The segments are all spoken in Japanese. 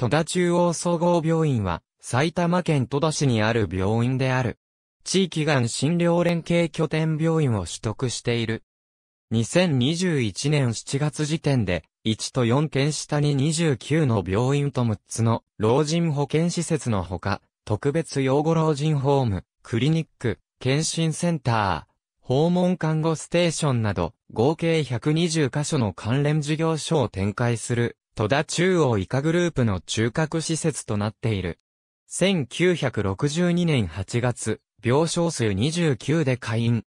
戸田中央総合病院は、埼玉県戸田市にある病院である。地域がん診療連携拠点病院を取得している。2021年7月時点で、1と4県下に29の病院と6つの老人保健施設のほか、特別養護老人ホーム、クリニック、検診センター、訪問看護ステーションなど、合計120カ所の関連事業所を展開する戸田中央医科グループの中核施設となっている。1962年8月、病床数29で開院。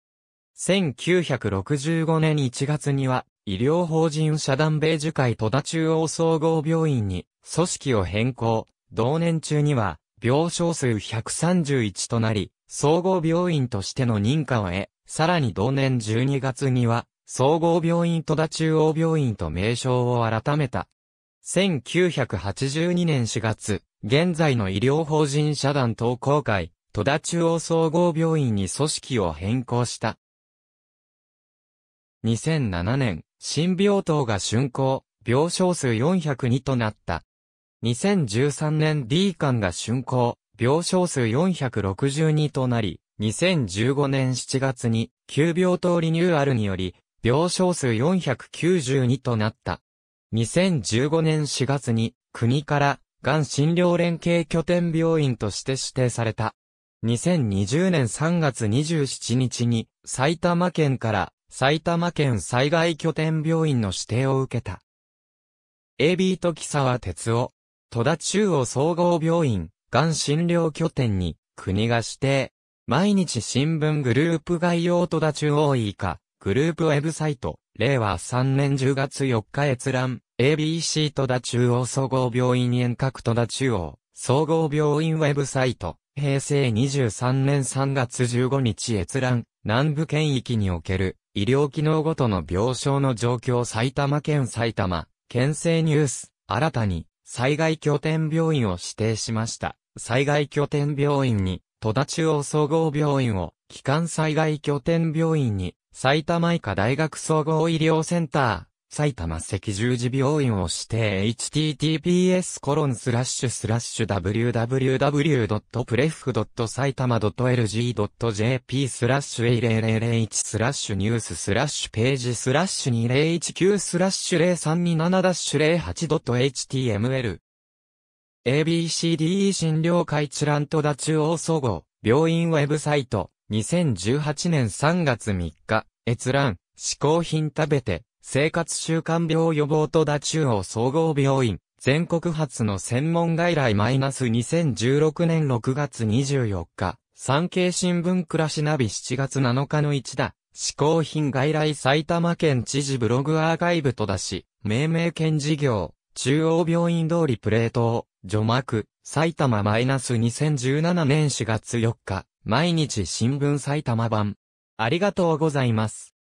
1965年1月には、医療法人社団米樹会戸田中央総合病院に、組織を変更。同年中には、病床数131となり、総合病院としての認可を得、さらに同年12月には、総合病院戸田中央病院と名称を改めた。1982年4月、現在の医療法人社団投稿会、戸田中央総合病院に組織を変更した。2007年、新病棟が竣工、病床数402となった。2013年 D 館が竣工、病床数462となり、2015年7月に、急病棟リニューアルにより、病床数492となった。2015年4月に国からがん診療連携拠点病院として指定された。2020年3月27日に埼玉県から埼玉県災害拠点病院の指定を受けた。AB 時沢哲夫、戸田中央総合病院、がん診療拠点に国が指定。毎日新聞グループ概要戸田中央以下、グループウェブサイト、令和3年10月4日閲覧、ABC 戸田中央総合病院遠隔戸田中央、総合病院ウェブサイト、平成23年3月15日閲覧、南部県域における、医療機能ごとの病床の状況埼玉県埼玉、県政ニュース、新たに、災害拠点病院を指定しました。災害拠点病院に、戸田中央総合病院を、基幹災害拠点病院に、埼玉医科大学総合医療センター、埼玉赤十字病院を指定 https コロンスラッシュスラッシュ www.pref.saitama.lg.jp スラッシュ1001スラッシュニューススラッシュページスラッシュ2019スラッシュ0327 08.html ABCDE 診療会チラントダ中央総合病院ウェブサイト2018年3月3日、閲覧、嗜好品食べて、生活習慣病予防と打中央総合病院、全国発の専門外来マイナス2016年6月24日、産経新聞暮らしナビ7月7日の1だ。嗜好品外来埼玉県知事ブログアーカイブと出し、命名権事業、中央病院通りプレートを、除幕、埼玉マイナス2017年4月4日、毎日新聞埼玉版。ありがとうございます。